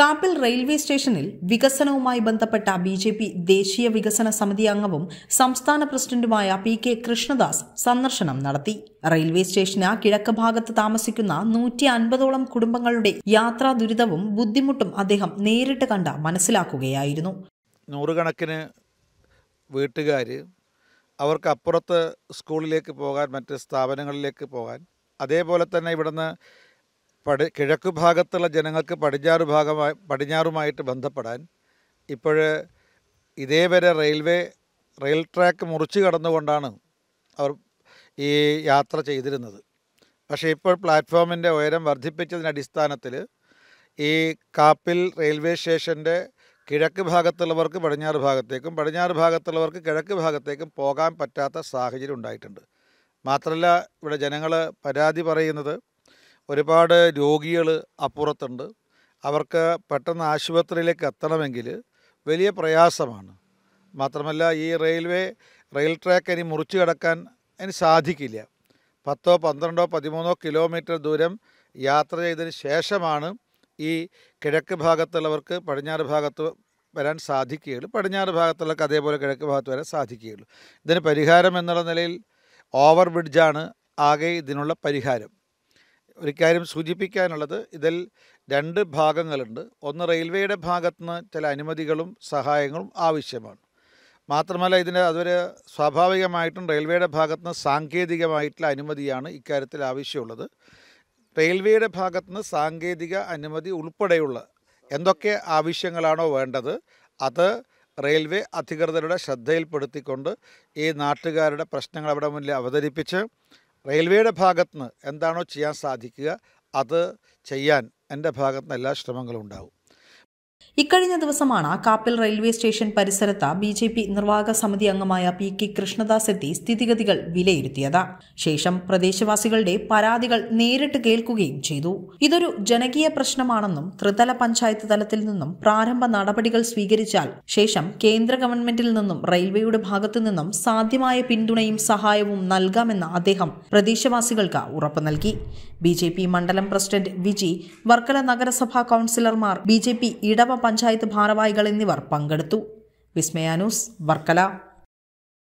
Kappil railway സ്റ്റേഷനിൽ വികസനവുമായി ബന്ധപ്പെട്ട ബി ജെ പി ദേശീയ വികസന സമിതി അംഗവും സംസ്ഥാന പ്രസിഡന്റുമായ പി കെ കൃഷ്ണദാസ് സന്ദർശനം നടത്തി റെയിൽവേ സ്റ്റേഷന് കിഴക്ക് ഭാഗത്ത് താമസിക്കുന്ന നൂറ്റി അൻപതോളം കുടുംബങ്ങളുടെ യാത്രാ ദുരിതവും ബുദ്ധിമുട്ടും അദ്ദേഹം നേരിട്ട് കണ്ട മനസ്സിലാക്കുകയായിരുന്നു നൂറുകണക്കിന് വീട്ടുകാർ അവർക്ക് അപ്പുറത്ത് സ്കൂളിലേക്ക് പോകാൻ മറ്റ് സ്ഥാപനങ്ങളിലേക്ക് പോകാൻ അതേപോലെ തന്നെ ഇവിടുന്ന് പടി കിഴക്ക് ഭാഗത്തുള്ള ജനങ്ങൾക്ക് പടിഞ്ഞാറ് ഭാഗമായി പടിഞ്ഞാറുമായിട്ട് ബന്ധപ്പെടാൻ ഇപ്പോൾ ഇതേവരെ റെയിൽവേ റെയിൽ ട്രാക്ക് മുറിച്ച് കടന്നുകൊണ്ടാണ് അവർ ഈ യാത്ര ചെയ്തിരുന്നത് പക്ഷേ ഇപ്പോൾ പ്ലാറ്റ്ഫോമിൻ്റെ ഉയരം വർദ്ധിപ്പിച്ചതിൻ്റെ അടിസ്ഥാനത്തിൽ ഈ കാപ്പിൽ റെയിൽവേ സ്റ്റേഷൻ്റെ കിഴക്ക് ഭാഗത്തുള്ളവർക്ക് പടിഞ്ഞാറ് ഭാഗത്തേക്കും പടിഞ്ഞാറ് ഭാഗത്തുള്ളവർക്ക് കിഴക്ക് ഭാഗത്തേക്കും പോകാൻ പറ്റാത്ത സാഹചര്യം ഉണ്ടായിട്ടുണ്ട് മാത്രമല്ല ഇവിടെ ജനങ്ങൾ പരാതി പറയുന്നത് ഒരുപാട് രോഗികൾ അപ്പുറത്തുണ്ട് അവർക്ക് പെട്ടെന്ന് ആശുപത്രിയിലേക്ക് എത്തണമെങ്കിൽ വലിയ പ്രയാസമാണ് മാത്രമല്ല ഈ റെയിൽവേ റെയിൽ ട്രാക്ക് ഇനി മുറിച്ചു കിടക്കാൻ അതിന് സാധിക്കില്ല പത്തോ പന്ത്രണ്ടോ പതിമൂന്നോ കിലോമീറ്റർ ദൂരം യാത്ര ചെയ്തതിന് ശേഷമാണ് ഈ കിഴക്ക് ഭാഗത്തുള്ളവർക്ക് പടിഞ്ഞാറ് ഭാഗത്ത് വരാൻ സാധിക്കുകയുള്ളൂ പടിഞ്ഞാറ് ഭാഗത്തുള്ളവർക്ക് അതേപോലെ കിഴക്ക് ഭാഗത്ത് വരാൻ സാധിക്കുകയുള്ളൂ ഇതിന് പരിഹാരം എന്നുള്ള നിലയിൽ ഓവർ ബ്രിഡ്ജാണ് ആകെ ഇതിനുള്ള പരിഹാരം ഒരു കാര്യം സൂചിപ്പിക്കാനുള്ളത് ഇതിൽ രണ്ട് ഭാഗങ്ങളുണ്ട് ഒന്ന് റെയിൽവേയുടെ നിന്ന് ചില അനുമതികളും സഹായങ്ങളും ആവശ്യമാണ് മാത്രമല്ല ഇതിന് അതൊരു സ്വാഭാവികമായിട്ടും റെയിൽവേയുടെ നിന്ന് സാങ്കേതികമായിട്ടുള്ള അനുമതിയാണ് ഇക്കാര്യത്തിൽ ആവശ്യമുള്ളത് റെയിൽവേയുടെ നിന്ന് സാങ്കേതിക അനുമതി ഉൾപ്പെടെയുള്ള എന്തൊക്കെ ആവശ്യങ്ങളാണോ വേണ്ടത് അത് റെയിൽവേ അധികൃതരുടെ ശ്രദ്ധയിൽപ്പെടുത്തിക്കൊണ്ട് ഈ നാട്ടുകാരുടെ പ്രശ്നങ്ങൾ അവിടെ മുന്നിൽ അവതരിപ്പിച്ച് റെയിൽവേയുടെ ഭാഗത്തുനിന്ന് എന്താണോ ചെയ്യാൻ സാധിക്കുക അത് ചെയ്യാൻ എൻ്റെ ഭാഗത്തുനിന്ന് എല്ലാ ശ്രമങ്ങളും ഉണ്ടാവും ഇക്കഴിഞ്ഞ ദിവസമാണ് കാപ്പിൽ റെയിൽവേ സ്റ്റേഷൻ പരിസരത്ത് ബി ജെ പി നിർവാഹക സമിതി അംഗമായ പി കെ കൃഷ്ണദാസ് എത്തി സ്ഥിതിഗതികൾ വിലയിരുത്തിയത് ശേഷം പ്രദേശവാസികളുടെ പരാതികൾ നേരിട്ട് കേൾക്കുകയും ചെയ്തു ഇതൊരു ജനകീയ പ്രശ്നമാണെന്നും ത്രിതല പഞ്ചായത്ത് തലത്തിൽ നിന്നും പ്രാരംഭ നടപടികൾ സ്വീകരിച്ചാൽ ശേഷം കേന്ദ്ര ഗവൺമെന്റിൽ നിന്നും റെയിൽവേയുടെ ഭാഗത്തു നിന്നും സാധ്യമായ പിന്തുണയും സഹായവും നൽകാമെന്ന് അദ്ദേഹം പ്രദേശവാസികൾക്ക് ഉറപ്പ് നൽകി ബി മണ്ഡലം പ്രസിഡന്റ് വിജി വർക്കല നഗരസഭാ കൌൺസിലർമാർ ബി ജെ പി ഇടവ ഗ്രാമപഞ്ചായത്ത് ഭാരവാഹികൾ എന്നിവർ പങ്കെടുത്തു വിസ്മയാനൂസ് വർക്കല